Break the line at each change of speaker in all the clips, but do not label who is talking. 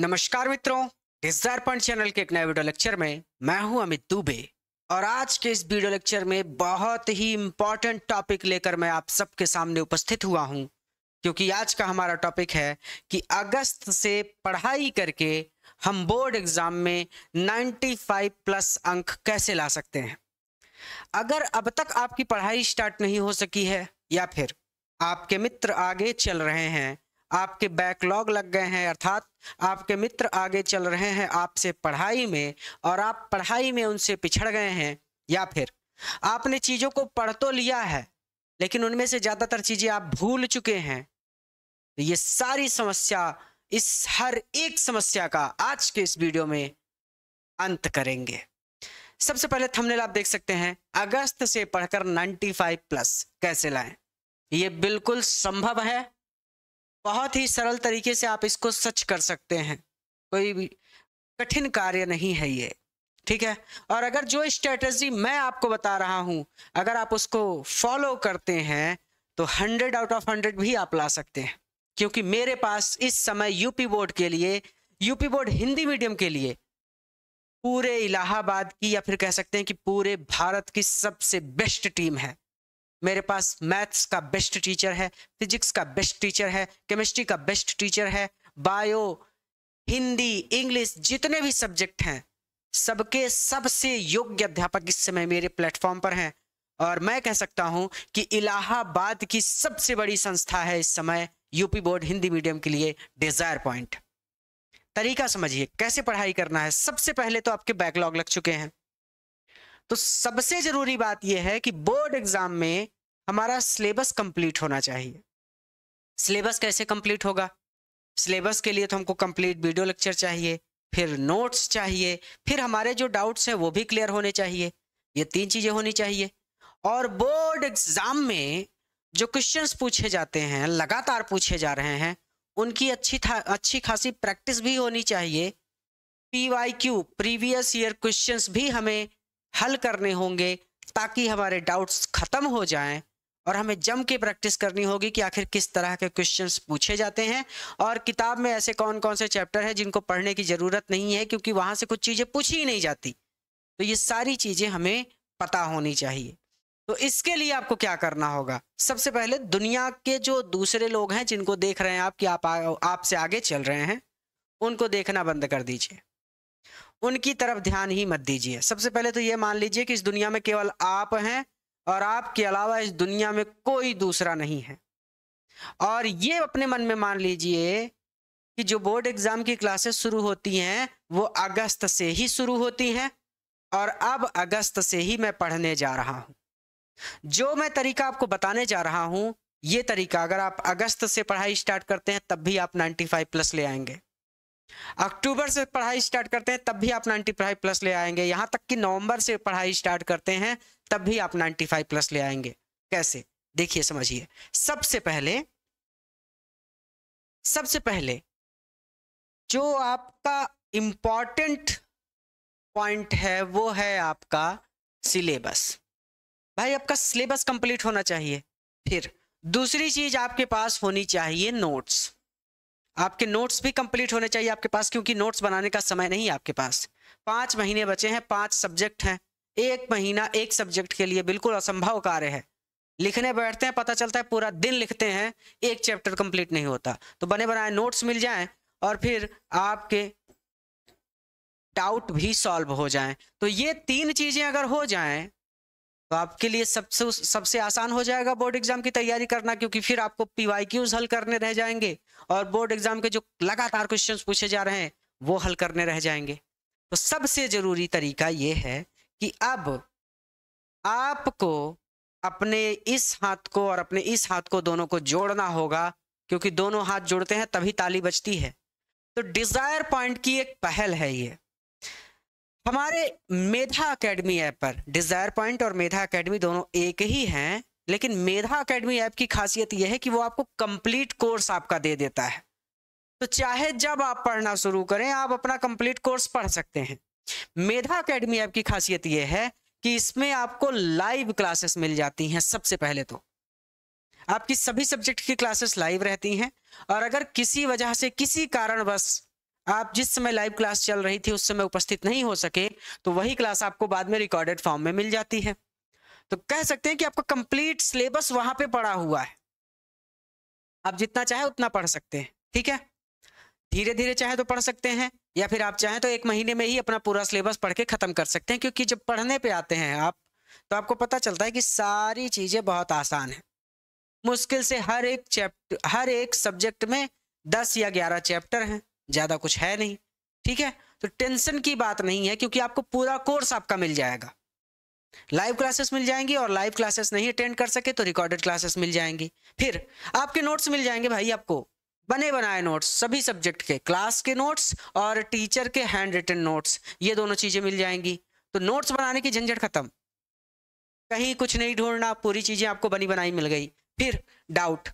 नमस्कार मित्रों Dzire point channel के एक नए वीडियो लेक्चर में मैं हूं अमित दुबे और आज के इस वीडियो लेक्चर में बहुत ही इम्पोर्टेंट टॉपिक लेकर मैं आप सबके सामने उपस्थित हुआ हूं क्योंकि आज का हमारा टॉपिक है कि अगस्त से पढ़ाई करके हम बोर्ड एग्जाम में 95 प्लस अंक कैसे ला सकते हैं अगर अब तक आपकी पढ़ाई स्टार्ट नहीं हो सकी है या फिर आपके मित्र आगे चल रहे हैं आपके बैकलॉग लग गए हैं अर्थात आपके मित्र आगे चल रहे हैं आपसे पढ़ाई में और आप पढ़ाई में उनसे पिछड़ गए हैं या फिर आपने चीज़ों को पढ़ तो लिया है लेकिन उनमें से ज़्यादातर चीज़ें आप भूल चुके हैं तो ये सारी समस्या इस हर एक समस्या का आज के इस वीडियो में अंत करेंगे सबसे पहले थंबनेल आप देख सकते हैं अगस्त से पढ़कर 95 प्लस कैसे लाएं ये बिल्कुल संभव है बहुत ही सरल तरीके से आप इसको सच कर सकते हैं कोई भी कठिन कार्य नहीं है ये ठीक है और अगर जो स्ट्रेटजी मैं आपको बता रहा हूं अगर आप उसको फॉलो करते हैं तो हंड्रेड आउट ऑफ हंड्रेड भी आप ला सकते हैं क्योंकि मेरे पास इस समय यूपी बोर्ड के लिए यूपी बोर्ड हिंदी मीडियम के लिए पूरे इलाहाबाद की या फिर कह सकते हैं कि पूरे भारत की सबसे बेस्ट टीम है मेरे पास मैथ्स का बेस्ट टीचर है फिजिक्स का बेस्ट टीचर है केमिस्ट्री का बेस्ट टीचर है बायो हिंदी इंग्लिश जितने भी सब्जेक्ट हैं सबके सबसे योग्य अध्यापक इस समय मेरे प्लेटफॉर्म पर हैं और मैं कह सकता हूं कि इलाहाबाद की सबसे बड़ी संस्था है इस समय यूपी बोर्ड हिंदी मीडियम के लिए डिजायर पॉइंट तरीका समझिए कैसे पढ़ाई करना है सबसे पहले तो आपके बैकलॉग लग चुके हैं तो सबसे जरूरी बात यह है कि बोर्ड एग्जाम में हमारा सिलेबस कंप्लीट होना चाहिए सिलेबस कैसे कंप्लीट होगा सिलेबस के लिए तो हमको कंप्लीट वीडियो लेक्चर चाहिए फिर नोट्स चाहिए फिर हमारे जो डाउट्स हैं वो भी क्लियर होने चाहिए ये तीन चीज़ें होनी चाहिए और बोर्ड एग्जाम में जो क्वेश्चंस पूछे जाते हैं लगातार पूछे जा रहे हैं उनकी अच्छी था अच्छी खासी प्रैक्टिस भी होनी चाहिए P Y Q previous year questions भी हमें हल करने होंगे ताकि हमारे डाउट्स ख़त्म हो जाएं और हमें जम के प्रैक्टिस करनी होगी कि आखिर किस तरह के क्वेश्चंस पूछे जाते हैं और किताब में ऐसे कौन कौन से चैप्टर हैं जिनको पढ़ने की ज़रूरत नहीं है क्योंकि वहाँ से कुछ चीज़ें पूछी ही नहीं जाती तो ये सारी चीज़ें हमें पता होनी चाहिए तो इसके लिए आपको क्या करना होगा सबसे पहले दुनिया के जो दूसरे लोग हैं जिनको देख रहे हैं आप कि आप आपसे आगे चल रहे हैं उनको देखना बंद कर दीजिए उनकी तरफ ध्यान ही मत दीजिए सबसे पहले तो ये मान लीजिए कि इस दुनिया में केवल आप हैं और आपके अलावा इस दुनिया में कोई दूसरा नहीं है और ये अपने मन में मान लीजिए कि जो बोर्ड एग्ज़ाम की क्लासेस शुरू होती हैं वो अगस्त से ही शुरू होती हैं और अब अगस्त से ही मैं पढ़ने जा रहा हूँ जो मैं तरीका आपको बताने जा रहा हूँ ये तरीका अगर आप अगस्त से पढ़ाई स्टार्ट करते हैं तब भी आप 95 प्लस ले आएंगे अक्टूबर से पढ़ाई स्टार्ट करते हैं तब भी आप 95 प्लस ले आएंगे यहां तक कि नवंबर से पढ़ाई स्टार्ट करते हैं तब भी आप 95 प्लस ले आएंगे कैसे देखिए समझिए सबसे पहले सबसे पहले जो आपका इंपॉर्टेंट पॉइंट है वो है आपका सिलेबस भाई आपका सिलेबस कंप्लीट होना चाहिए फिर दूसरी चीज आपके पास होनी चाहिए नोट्स आपके नोट्स भी कंप्लीट होने चाहिए आपके पास क्योंकि नोट्स बनाने का समय नहीं है आपके पास पाँच महीने बचे हैं पाँच सब्जेक्ट हैं एक महीना एक सब्जेक्ट के लिए बिल्कुल असंभव कार्य है लिखने बैठते हैं पता चलता है पूरा दिन लिखते हैं एक चैप्टर कंप्लीट नहीं होता तो बने बनाए नोट्स मिल जाएं और फिर आपके डाउट भी सॉल्व हो जाएं तो ये तीन चीज़ें अगर हो जाएं तो आपके लिए सबसे सबसे आसान हो जाएगा बोर्ड एग्जाम की तैयारी करना क्योंकि फिर आपको पीवाई क्यूज हल करने रह जाएंगे और बोर्ड एग्जाम के जो लगातार क्वेश्चन पूछे जा रहे हैं वो हल करने रह जाएंगे तो सबसे जरूरी तरीका ये है कि अब आपको अपने इस हाथ को और अपने इस हाथ को दोनों को जोड़ना होगा क्योंकि दोनों हाथ जोड़ते हैं तभी ताली बचती है तो डिजायर पॉइंट की एक पहल है ये हमारे मेधा अकेडमी ऐप पर डिजायर पॉइंट और मेधा अकेडमी दोनों एक ही हैं लेकिन मेधा अकेडमी ऐप की खासियत यह है कि वो आपको कंप्लीट कोर्स आपका दे देता है तो चाहे जब आप पढ़ना शुरू करें आप अपना कंप्लीट कोर्स पढ़ सकते हैं मेधा अकेडमी ऐप की खासियत यह है कि इसमें आपको लाइव क्लासेस मिल जाती हैं सबसे पहले तो आपकी सभी सब्जेक्ट की क्लासेस लाइव रहती हैं और अगर किसी वजह से किसी कारणवश आप जिस समय लाइव क्लास चल रही थी उस समय उपस्थित नहीं हो सके तो वही क्लास आपको बाद में रिकॉर्डेड फॉर्म में मिल जाती है तो कह सकते हैं कि आपका कंप्लीट सिलेबस वहां पे पड़ा हुआ है आप जितना चाहे उतना पढ़ सकते हैं ठीक है धीरे धीरे चाहे तो पढ़ सकते हैं या फिर आप चाहें तो एक महीने में ही अपना पूरा सिलेबस पढ़ के खत्म कर सकते हैं क्योंकि जब पढ़ने पे आते हैं आप तो आपको पता चलता है कि सारी चीजें बहुत आसान है मुश्किल से हर एक चैप्टर हर एक सब्जेक्ट में दस या ग्यारह चैप्टर हैं ज़्यादा कुछ है नहीं ठीक है तो टेंशन की बात नहीं है क्योंकि आपको पूरा कोर्स आपका मिल जाएगा लाइव क्लासेस मिल जाएंगी और लाइव क्लासेस नहीं अटेंड कर सके तो रिकॉर्डेड क्लासेस मिल जाएंगी फिर आपके नोट्स मिल जाएंगे भाई आपको बने बनाए नोट्स सभी सब्जेक्ट के क्लास के नोट्स और टीचर के हैंड रिटन नोट्स ये दोनों चीज़ें मिल जाएंगी तो नोट्स बनाने की झंझट खत्म कहीं कुछ नहीं ढूंढना पूरी चीज़ें आपको बनी बनाई मिल गई फिर डाउट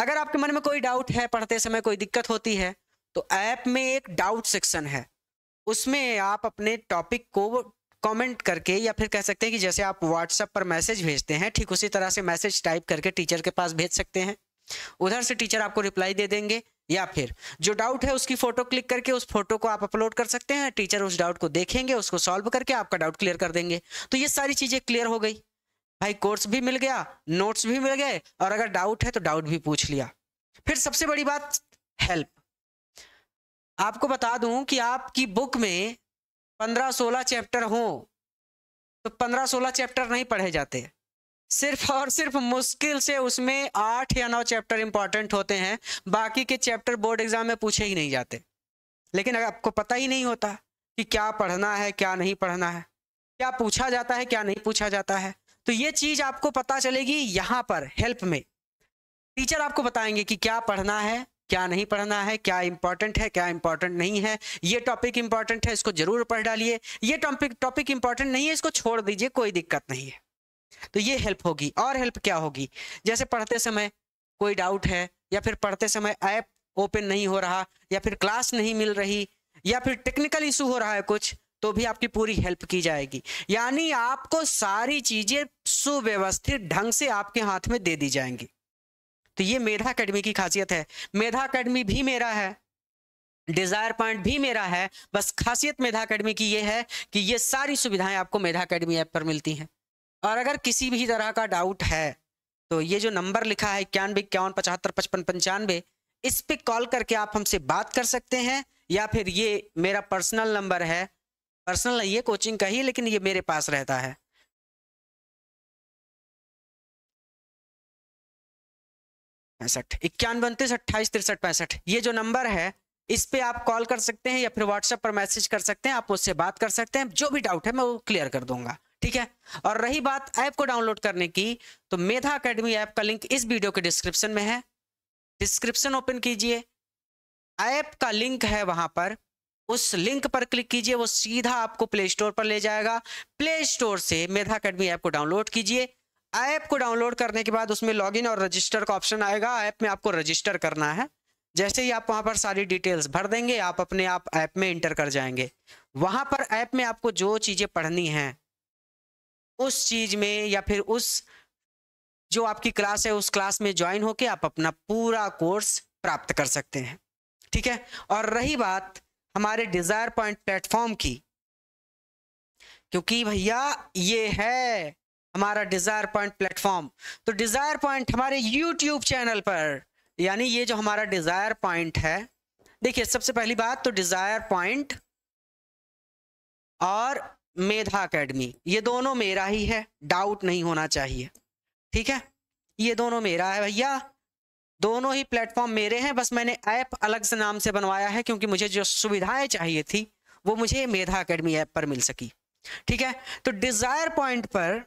अगर आपके मन में कोई डाउट है पढ़ते समय कोई दिक्कत होती है तो ऐप में एक डाउट सेक्शन है उसमें आप अपने टॉपिक को कमेंट करके या फिर कह सकते हैं कि जैसे आप व्हाट्सएप पर मैसेज भेजते हैं ठीक उसी तरह से मैसेज टाइप करके टीचर के पास भेज सकते हैं उधर से टीचर आपको रिप्लाई दे देंगे या फिर जो डाउट है उसकी फोटो क्लिक करके उस फोटो को आप अपलोड कर सकते हैं टीचर उस डाउट को देखेंगे उसको सॉल्व करके आपका डाउट क्लियर कर देंगे तो ये सारी चीज़ें क्लियर हो गई भाई कोर्स भी मिल गया नोट्स भी मिल गए और अगर डाउट है तो डाउट भी पूछ लिया फिर सबसे बड़ी बात हेल्प आपको बता दूं कि आपकी बुक में पंद्रह सोलह चैप्टर हों तो पंद्रह सोलह चैप्टर नहीं पढ़े जाते सिर्फ और सिर्फ मुश्किल से उसमें आठ या नौ चैप्टर इंपॉर्टेंट होते हैं बाकी के चैप्टर बोर्ड एग्जाम में पूछे ही नहीं जाते लेकिन अगर आपको पता ही नहीं होता कि क्या पढ़ना है क्या नहीं पढ़ना है क्या पूछा जाता है क्या नहीं पूछा जाता है तो ये चीज आपको पता चलेगी यहाँ पर हेल्प में टीचर आपको बताएंगे कि क्या पढ़ना है क्या नहीं पढ़ना है क्या इंपॉर्टेंट है क्या इंपॉर्टेंट नहीं है ये टॉपिक इंपॉर्टेंट है इसको जरूर पढ़ डालिए ये टॉपिक टॉपिक इंपॉर्टेंट नहीं है इसको छोड़ दीजिए कोई दिक्कत नहीं है तो ये हेल्प होगी और हेल्प क्या होगी जैसे पढ़ते समय कोई डाउट है या फिर पढ़ते समय ऐप ओपन नहीं हो रहा या फिर क्लास नहीं मिल रही या फिर टेक्निकल इशू हो रहा है कुछ तो भी आपकी पूरी हेल्प की जाएगी यानी आपको सारी चीजें सुव्यवस्थित ढंग से आपके हाथ में दे दी जाएंगी तो ये मेधा अकेडमी की खासियत है मेधा अकेडमी भी मेरा है डिजायर पॉइंट भी मेरा है बस खासियत मेधा अकेडमी की ये है कि ये सारी सुविधाएं आपको मेधा अकेडमी ऐप पर मिलती हैं और अगर किसी भी तरह का डाउट है तो ये जो नंबर लिखा है इक्यानवे इक्यावन पचहत्तर पचपन पंचानवे इस पर कॉल करके आप हमसे बात कर सकते हैं या फिर ये मेरा पर्सनल नंबर है पर्सनल नहीं है कोचिंग का ही लेकिन ये मेरे पास रहता है पैंसठ इक्यानवे उनतीस अट्ठाईस तिरसठ पैंसठ ये जो नंबर है इस पे आप कॉल कर सकते हैं या फिर व्हाट्सएप पर मैसेज कर सकते हैं आप मुझसे बात कर सकते हैं जो भी डाउट है मैं वो क्लियर कर दूंगा ठीक है और रही बात ऐप को डाउनलोड करने की तो मेधा अकेडमी ऐप का लिंक इस वीडियो के डिस्क्रिप्शन में है डिस्क्रिप्शन ओपन कीजिए ऐप का लिंक है वहां पर उस लिंक पर क्लिक कीजिए वो सीधा आपको प्ले स्टोर पर ले जाएगा प्ले स्टोर से मेधा अकेडमी ऐप को डाउनलोड कीजिए ऐप को डाउनलोड करने के बाद उसमें लॉगिन और रजिस्टर का ऑप्शन आएगा ऐप में आपको रजिस्टर करना है जैसे ही आप वहां पर सारी डिटेल्स भर देंगे आप अपने आप ऐप में इंटर कर जाएंगे वहां पर ऐप में आपको जो चीज़ें पढ़नी हैं उस चीज़ में या फिर उस जो आपकी क्लास है उस क्लास में ज्वाइन होकर आप अपना पूरा कोर्स प्राप्त कर सकते हैं ठीक है और रही बात हमारे डिज़ायर पॉइंट प्लेटफॉर्म की क्योंकि भैया ये है हमारा डिज़ायर पॉइंट प्लेटफॉर्म तो डिज़ायर पॉइंट हमारे यूट्यूब चैनल पर यानी ये जो हमारा डिज़ायर पॉइंट है देखिए सबसे पहली बात तो डिज़ायर पॉइंट और मेधा अकेडमी ये दोनों मेरा ही है डाउट नहीं होना चाहिए ठीक है ये दोनों मेरा है भैया दोनों ही प्लेटफॉर्म मेरे हैं बस मैंने ऐप अलग से नाम से बनवाया है क्योंकि मुझे जो सुविधाएं चाहिए थी वो मुझे मेधा अकेडमी ऐप पर मिल सकी ठीक है तो डिज़ायर पॉइंट पर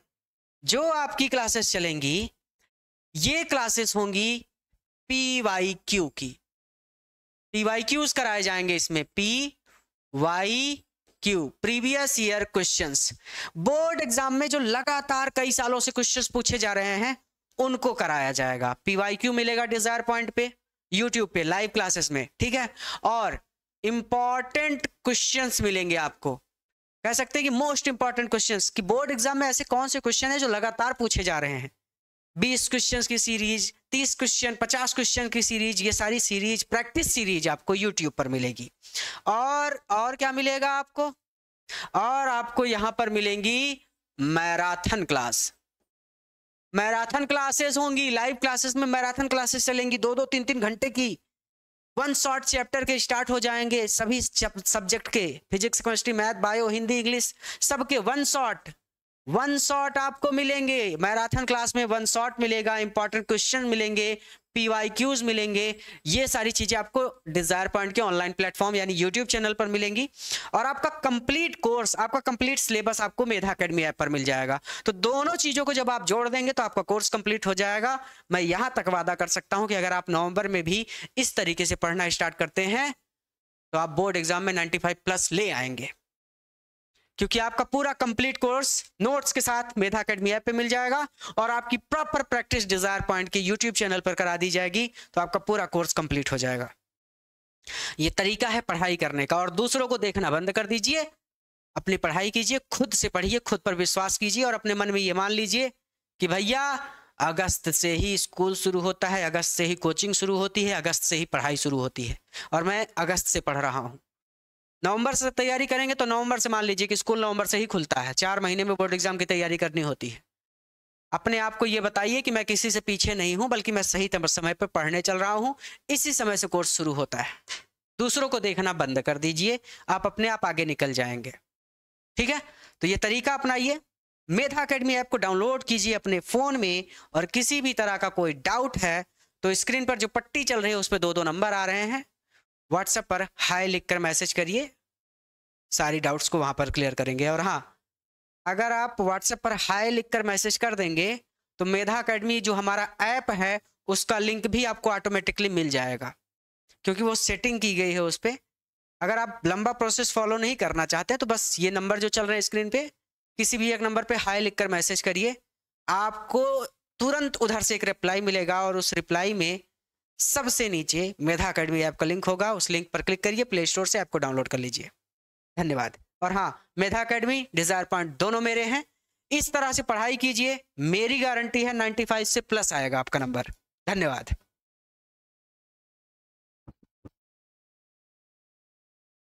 जो आपकी क्लासेस चलेंगी ये क्लासेस होंगी पी वाई क्यू की पी वाई क्यूज कराए जाएंगे इसमें P Y Q previous year questions board exam में जो लगातार कई सालों से क्वेश्चंस पूछे जा रहे हैं उनको कराया जाएगा पीवाई क्यू मिलेगा डिजायर पॉइंट पे यूट्यूब पे लाइव क्लासेस में ठीक है और इंपॉर्टेंट क्वेश्चंस मिलेंगे आपको कह सकते हैं कि मोस्ट इंपॉर्टेंट क्वेश्चंस कि बोर्ड एग्जाम में ऐसे कौन से क्वेश्चन है जो लगातार पूछे जा रहे हैं बीस क्वेश्चन की सीरीज तीस क्वेश्चन पचास क्वेश्चन की सीरीज ये सारी सीरीज प्रैक्टिस सीरीज आपको यूट्यूब पर मिलेगी और और क्या मिलेगा आपको और आपको यहां पर मिलेंगी मैराथन क्लास मैराथन क्लासेस होंगी लाइव क्लासेस में मैराथन क्लासेस चलेंगी दो दो तीन तीन घंटे की वन शॉर्ट चैप्टर के स्टार्ट हो जाएंगे सभी सब्जेक्ट के physics chemistry math bio Hindi English सबके वन शॉर्ट वन शॉट आपको मिलेंगे मैराथन क्लास में वन शॉट मिलेगा इंपॉर्टेंट क्वेश्चन मिलेंगे क्यूज मिलेंगे ये सारी चीजें आपको डिजायर पॉइंट के ऑनलाइन प्लेटफॉर्म यानी यूट्यूब चैनल पर मिलेंगी और आपका कंप्लीट कोर्स आपका कंप्लीट सिलेबस आपको मेधा अकेडमी ऐप पर मिल जाएगा तो दोनों चीजों को जब आप जोड़ देंगे तो आपका कोर्स कंप्लीट हो जाएगा मैं यहां तक वादा कर सकता हूं कि अगर आप नवंबर में भी इस तरीके से पढ़ना स्टार्ट करते हैं तो आप बोर्ड एग्जाम में 95 प्लस ले आएंगे क्योंकि आपका पूरा कंप्लीट कोर्स नोट्स के साथ मेधा अकेडमी ऐप पे मिल जाएगा और आपकी प्रॉपर प्रैक्टिस डिजायर पॉइंट के यूट्यूब चैनल पर करा दी जाएगी तो आपका पूरा कोर्स कंप्लीट हो जाएगा ये तरीका है पढ़ाई करने का और दूसरों को देखना बंद कर दीजिए अपनी पढ़ाई कीजिए खुद से पढ़िए खुद पर विश्वास कीजिए और अपने मन में ये मान लीजिए कि भैया अगस्त से ही स्कूल शुरू होता है अगस्त से ही कोचिंग शुरू होती है अगस्त से ही पढ़ाई शुरू होती है और मैं अगस्त से पढ़ रहा हूँ नवंबर से तैयारी करेंगे तो नवंबर से मान लीजिए कि स्कूल नवंबर से ही खुलता है चार महीने में बोर्ड एग्जाम की तैयारी करनी होती है अपने आप को ये बताइए कि मैं किसी से पीछे नहीं हूं बल्कि मैं सही समय पर पढ़ने चल रहा हूँ इसी समय से कोर्स शुरू होता है दूसरों को देखना बंद कर दीजिए आप अपने आप आगे निकल जाएंगे ठीक है तो ये तरीका अपनाइए मेधा अकेडमी ऐप को डाउनलोड कीजिए अपने फ़ोन में और किसी भी तरह का कोई डाउट है तो स्क्रीन पर जो पट्टी चल रही है उस पर दो दो नंबर आ रहे हैं व्हाट्सएप पर हाय लिखकर मैसेज करिए सारी डाउट्स को वहाँ पर क्लियर करेंगे और हाँ अगर आप व्हाट्सएप पर हाय लिखकर मैसेज कर देंगे तो मेधा अकेडमी जो हमारा ऐप है उसका लिंक भी आपको ऑटोमेटिकली मिल जाएगा क्योंकि वो सेटिंग की गई है उस पर अगर आप लंबा प्रोसेस फॉलो नहीं करना चाहते तो बस ये नंबर जो चल रहे हैं स्क्रीन पे किसी भी एक नंबर पे हाई लिखकर मैसेज करिए आपको तुरंत उधर से एक रिप्लाई मिलेगा और उस रिप्लाई में सबसे नीचे मेधा अकेडमी ऐप का लिंक होगा उस लिंक पर क्लिक करिए प्ले स्टोर से आपको डाउनलोड कर लीजिए धन्यवाद और हाँ मेधा अकेडमी डिजायर पॉइंट दोनों मेरे हैं इस तरह से पढ़ाई कीजिए मेरी गारंटी है 95 से प्लस आएगा आपका नंबर धन्यवाद